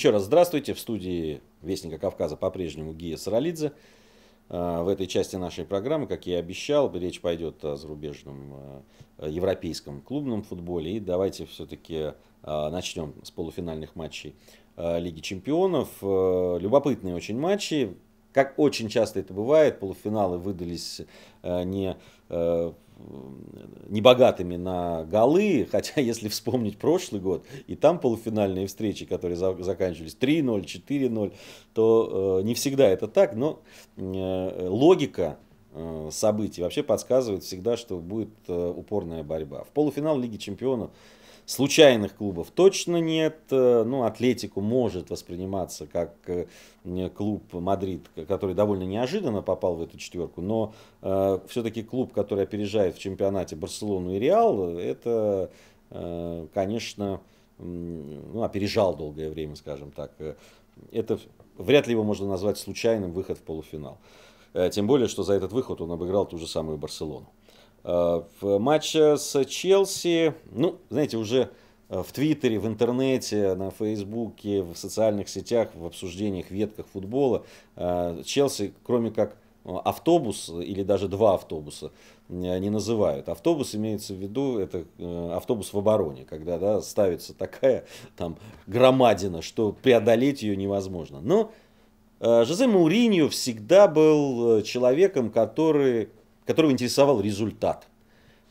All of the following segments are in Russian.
Еще раз здравствуйте. В студии Вестника Кавказа по-прежнему Гия Саралидзе. А, в этой части нашей программы, как я и обещал, речь пойдет о зарубежном а, европейском клубном футболе. И давайте все-таки а, начнем с полуфинальных матчей Лиги Чемпионов. Любопытные очень матчи. Как очень часто это бывает, полуфиналы выдались не небогатыми на голы, хотя если вспомнить прошлый год, и там полуфинальные встречи, которые заканчивались 3-0, 4-0, то э, не всегда это так, но э, логика э, событий вообще подсказывает всегда, что будет упорная борьба. В полуфинал Лиги Чемпионов Случайных клубов точно нет. Э, ну, Атлетику может восприниматься как э, клуб Мадрид, который довольно неожиданно попал в эту четверку, но э, все-таки клуб, который опережает в чемпионате Барселону и Реал, это, э, конечно, э, ну, опережал долгое время, скажем так. Э, это вряд ли его можно назвать случайным выход в полуфинал. Тем более, что за этот выход он обыграл ту же самую Барселону. Э, в матче с Челси, ну, знаете, уже э, в Твиттере, в интернете, на Фейсбуке, в социальных сетях, в обсуждениях, ветках футбола э, Челси, кроме как автобус или даже два автобуса не называют. Автобус имеется в виду, это автобус в обороне, когда да, ставится такая там громадина, что преодолеть ее невозможно. Но Жозе Мауриньо всегда был человеком, который которого интересовал результат.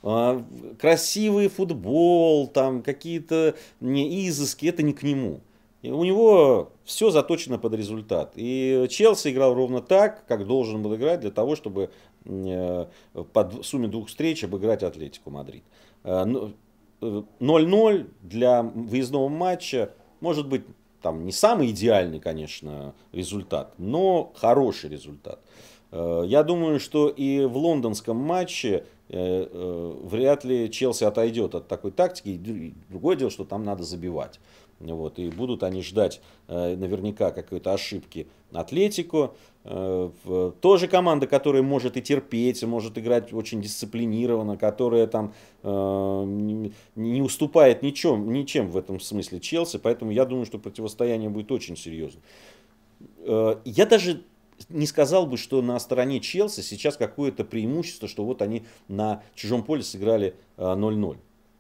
А, красивый футбол, там какие-то изыски, это не к нему. И у него все заточено под результат. И Челси играл ровно так, как должен был играть для того, чтобы э, под сумме двух встреч обыграть Атлетику Мадрид. 0-0 а, э, для выездного матча может быть там не самый идеальный, конечно, результат, но хороший результат. Э, я думаю, что и в лондонском матче э, э, вряд ли Челси отойдет от такой тактики. другое дело, что там надо забивать. Вот, и будут они ждать наверняка какой-то ошибки Атлетику. тоже команда, которая может и терпеть, может играть очень дисциплинированно, которая там не, уступает ничем, ничем в этом смысле Челси. Поэтому я думаю, что противостояние будет очень серьезным. я даже не сказал бы, что на стороне Челси сейчас какое-то преимущество, что вот они на чужом поле сыграли 0-0. Э,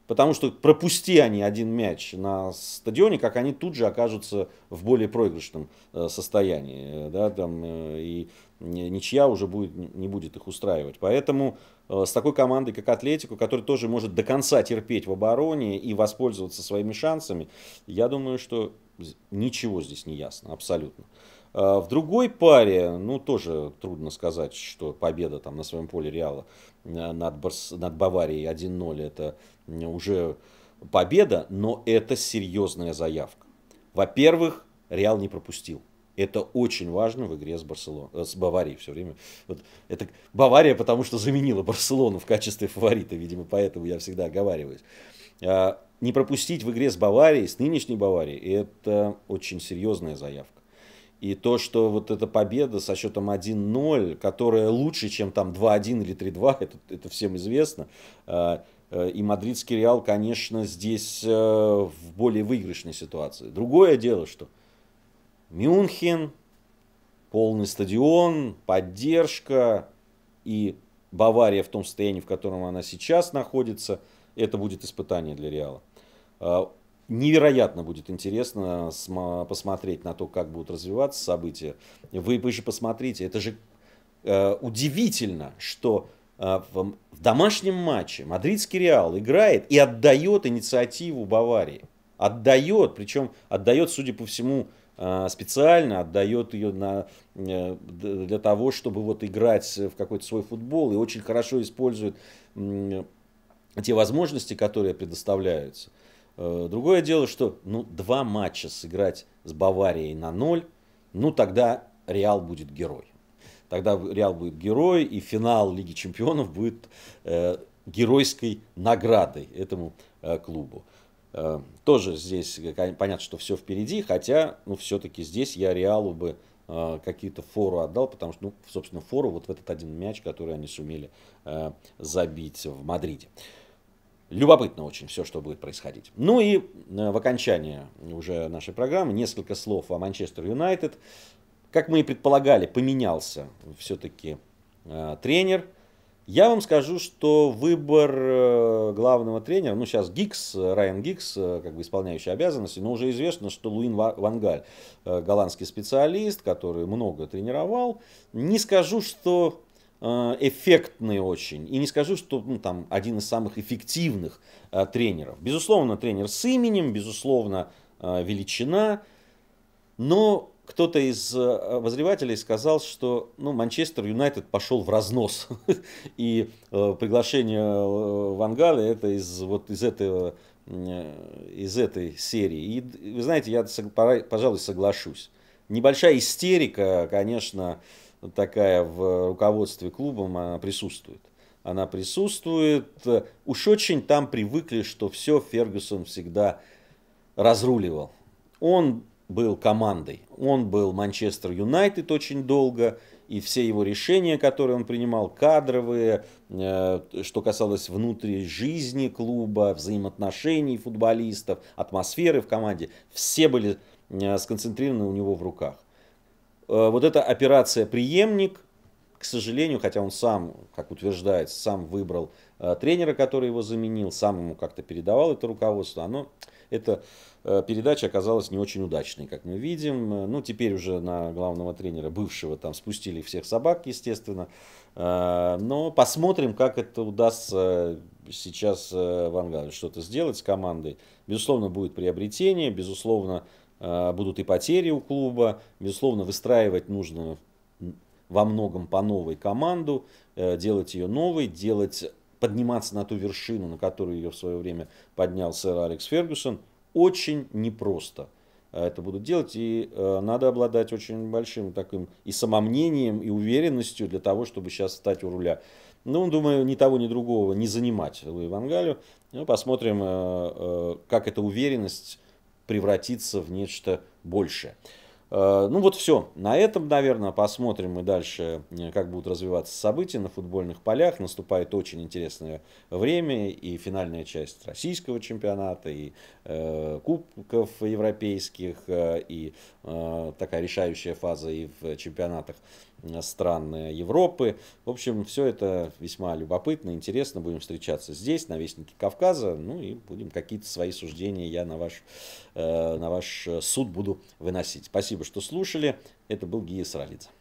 Потому что пропусти они один мяч на стадионе, как они тут же окажутся в более проигрышном э, состоянии. Э, да, там, и ничья уже будет, не будет их устраивать. Поэтому с такой командой, как Атлетику, которая тоже может до конца терпеть в обороне и воспользоваться своими шансами, я думаю, что ничего здесь не ясно абсолютно. А в другой паре, ну, тоже трудно сказать, что победа там на своем поле Реала э, над, Барс, над Баварией 1-0 это уже победа, но это серьезная заявка. Во-первых, Реал не пропустил. Это очень важно в игре с, Барселон... Э, с Баварией все время. Вот это Бавария, потому что заменила Барселону в качестве фаворита, видимо, поэтому я всегда оговариваюсь. А не пропустить в игре с Баварией, с нынешней Баварией, это очень серьезная заявка. И то, что вот эта победа со счетом 1-0, которая лучше, чем там 2-1 или 3-2, это, это всем известно. А, э, и мадридский Реал, конечно, здесь э, в более выигрышной ситуации. Другое дело, что Мюнхен, полный стадион, поддержка и Бавария в том состоянии, в котором она сейчас находится, это будет испытание для Реала. А, невероятно будет интересно посмотреть на то, как будут развиваться события. Вы же посмотрите, это же э, удивительно, что э, в, в домашнем матче мадридский Реал играет и отдает инициативу Баварии. Отдает, причем отдает, судя по всему, э, специально отдает ее на, э, для того, чтобы вот играть в какой-то свой футбол и очень хорошо использует те возможности, которые предоставляются. Э, другое дело, что ну, два матча сыграть с Баварией на ноль, ну тогда Реал будет герой. Тогда Реал будет герой, и финал Лиги Чемпионов будет э, геройской наградой этому э, клубу. Э, тоже здесь э, понятно, что все впереди, хотя ну, все-таки здесь я Реалу бы э, какие-то фору отдал, потому что, ну, собственно, фору вот в этот один мяч, который они сумели э, забить в Мадриде. Э, Любопытно очень все, что будет происходить. Ну и э, в окончании уже нашей программы несколько слов о Манчестер Юнайтед. Как мы и предполагали, поменялся все-таки э, тренер. Я вам скажу, что выбор э, главного тренера, ну сейчас Гикс, э, Райан Гикс, э, как бы исполняющий обязанности, но уже известно, что Луин Вангаль, э, голландский специалист, который много тренировал, не скажу, что Э, эффектный очень. И не скажу, что ну, там один из самых эффективных э, тренеров. Безусловно, тренер с именем, безусловно, э, величина. Но кто-то из возревателей э, сказал, что ну, Манчестер Юнайтед пошел в разнос. И э, приглашение э, Вангала это из, вот из, этого, э, из этой серии. И вы знаете, я, пожалуй, соглашусь. Небольшая истерика, конечно, э, такая в руководстве клубом, она присутствует. Она присутствует. Уж очень там привыкли, что все Фергюсон всегда разруливал. Он был командой. Он был Манчестер Юнайтед очень долго, и все его решения, которые он принимал, кадровые, э, что касалось внутренней жизни клуба, взаимоотношений футболистов, атмосферы в команде, все были э, сконцентрированы у него в руках. Э, вот эта операция «Приемник», к сожалению, хотя он сам, как утверждает, сам выбрал э, тренера, который его заменил, сам ему как-то передавал это руководство, оно, эта э, передача оказалась не очень удачной, как мы видим. Ну, теперь уже на главного тренера бывшего там спустили всех собак, естественно. Но посмотрим, как это удастся сейчас в Ангаре что-то сделать с командой. Безусловно, будет приобретение, безусловно, Э, будут и потери у клуба. Безусловно, выстраивать нужно во многом по новой команду, э, делать ее новой, делать, подниматься на ту вершину, на которую ее в свое время поднял сэр Алекс Фергюсон, очень непросто э, это будут делать. И надо обладать очень большим таким и самомнением, и уверенностью для того, чтобы сейчас стать у руля. Ну, думаю, ни того, ни другого не занимать Луи Вангалю. Ну, посмотрим, как эта уверенность превратиться в нечто большее. Э, ну вот все. На этом, наверное, посмотрим мы дальше, э, как будут развиваться события на футбольных полях. Наступает очень интересное время и финальная часть российского чемпионата, и э, кубков европейских, э, и э, такая решающая фаза и в чемпионатах Э, страны Европы. В общем, все это весьма любопытно, интересно. Будем встречаться здесь, на Вестнике Кавказа. Ну и будем какие-то свои суждения я на ваш, э, на ваш э, суд буду выносить. Спасибо, что слушали. Это был Гия Саралидзе.